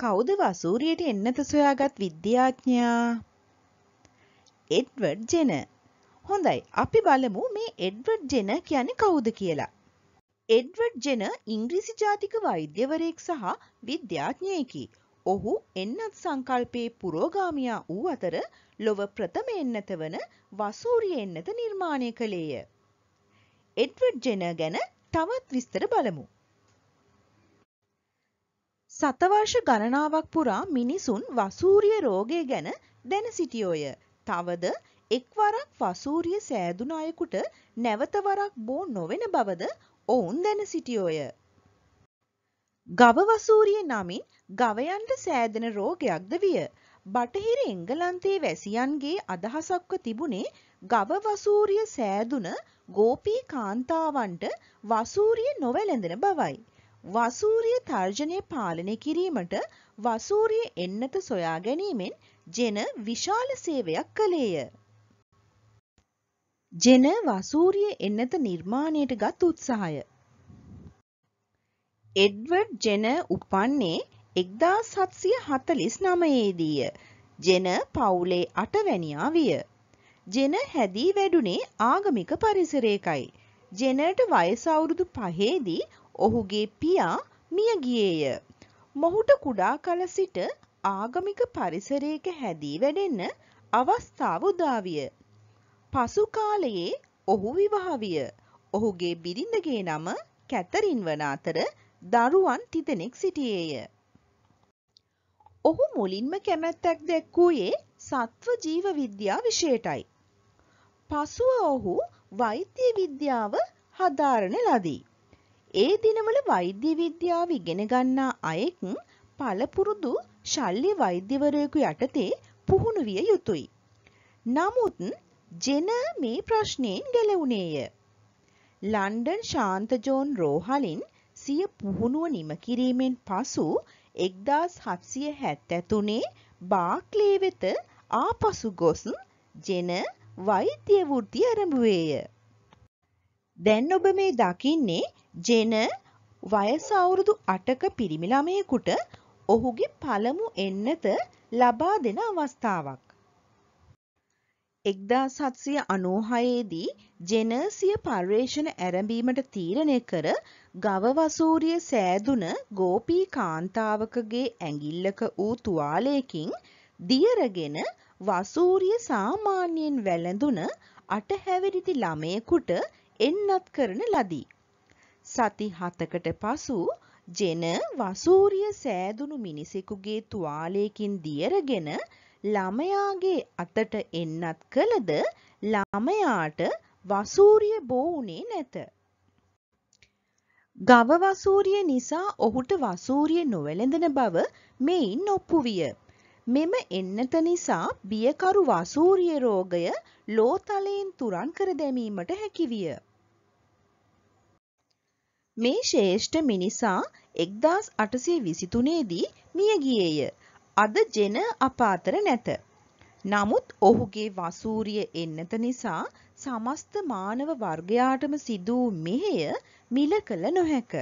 කවුද වසූරියට එන්නත සොයාගත් විද්‍යාඥයා? එඩ්වඩ් ජෙන. හොඳයි, අපි බලමු මේ එඩ්වඩ් ජෙන කියන්නේ කවුද කියලා. එඩ්වඩ් ජෙන ඉංග්‍රීසි ජාතික වෛද්‍යවරයෙක් සහ විද්‍යාඥයෙකි. ඔහු එන්නත් සංකල්පයේ පුරෝගාමියා වූ අතර ලොව ප්‍රථම එන්නත වන වසූරිය එන්නත නිර්මාණය කළේය. එඩ්වඩ් ජෙන ගැන තවත් විස්තර බලමු. සතවර්ෂ ගණනාවක් පුරා මිනිසුන් වසූරිය රෝගය ගැන දැන සිටියෝය. තවද එක්වරක් වසූරිය සෑදුන අයෙකුට නැවතවරක් බෝ නොවෙන බවද ඔවුන් දැන සිටියෝය. ගව වසූරිය නමින් ගවයන්ට සෑදෙන රෝගයක්ද විය. බටහිර එංගලන්තයේ වැසියන්ගේ අදහසක්ව තිබුණේ ගව වසූරිය සෑදුන ගෝපී කාන්තාවන්ට වසූරිය නොවැළඳෙන බවයි. වසූරිය තර්ජනය පාලනය කිරීමට වසූරිය එන්නත සොයා ගැනීමෙන් ජෙන විශාල සේවයක් කළේය. ජෙන වසූරිය එන්නත නිර්මාණයට ගත් උත්සාහය. එඩ්වඩ් ජෙන උපන්නේ එක්දා සත්සිය හතලිස් නමයේදීය. ජෙන පවුලේ අටවැනියා විය. ජෙන හැදී වැඩුණේ ආගමික පරිසරයකයි. ජෙනට වයසවුරුදු පහේදී ඔහුගේ පියා මිය ගියේය. මොහුට කුඩා කල සිට ආගමික පරිසරයක හැදී වැඩෙන්න අවස්ථාව උදාවිය. පසු කාලයේ ඔහු විවාහ විය. ඔහුගේ බිරිඳගේ නම කැතරින් වන අතර දරුවන් තිදෙනෙක් සිටියේය. ඔහු මුලින්ම කැමැත්තක් දැක්වූයේ සත්ව ජීව විද්‍යා විෂයටයි. පසුව ඔහු වෛද්‍ය විද්‍යාව හදාරණ ලදී. ඒ දිනවල වෛද්‍ය විද්‍යාව ඉගෙන ගන්නා අයෙක් පළපුරුදු ශල්‍ය වෛද්‍යවරයෙකු යටතේ පුහුණු විය යුතුයි. නමුත් ජෙන මේ ප්‍රශ්නයෙන් ගැලවුණේය. ලන්ඩන් ශාන්ත ජෝන් රෝහලින් සිය පුහුණුව නිම කිරීමෙන් පසු 1773 බාක්ලේ වෙත ආපසු ගොස් ජෙන වෛද්‍ය වෘත්තිය ආරම්භ වේය. දැන් ඔබ මේ දකින්නේ ජෙන වයස අවුරුදු 8ක පිරිමි ළමයෙකුට ඔහුගේ පළමු එන්නත ලබා දෙන අවස්ථාවක්. 1796 දී ජෙනර්සිය පර්යේෂණ ඇරඹීමට තීරණය කර ගව වසූරිය සෑදුන ගෝපී කාන්තාවකගේ ඇඟිල්ලක වූ තුවාලයකින් දියරගෙන වසූරිය සාමාන්‍යයෙන් වැළඳුන අටහැවිරිති ළමයෙකුට එන්නත් කරන ලදී. සති හතකට පසු ජෙන වසූරිය සෑදුණු මිනිසෙකුගේ තුවාලයකින් දියරගෙන ළමයාගේ අතට එන්නත් කළද ළමයාට වසූරිය බෝ වුණේ නැත. ගව වසූරිය නිසා ඔහුට වසූරිය නොවැළඳන බව මෙයින් ඔප්පු විය. මෙම එන්නත නිසා බියකරු වසූරිය රෝගය ලෝතලයෙන් තුරන් කර දැමීමට හැකිවිය. මේ ශ්‍රේෂ්ඨ මිනිසා 1823 දී මිය ගියේය. අද ජෙන අප අතර නැත. නමුත් ඔහුගේ වසූරිය එන්නත නිසා සමස්ත මානව වර්ගයාටම සිදූ මෙහෙය මිල කළ නොහැක.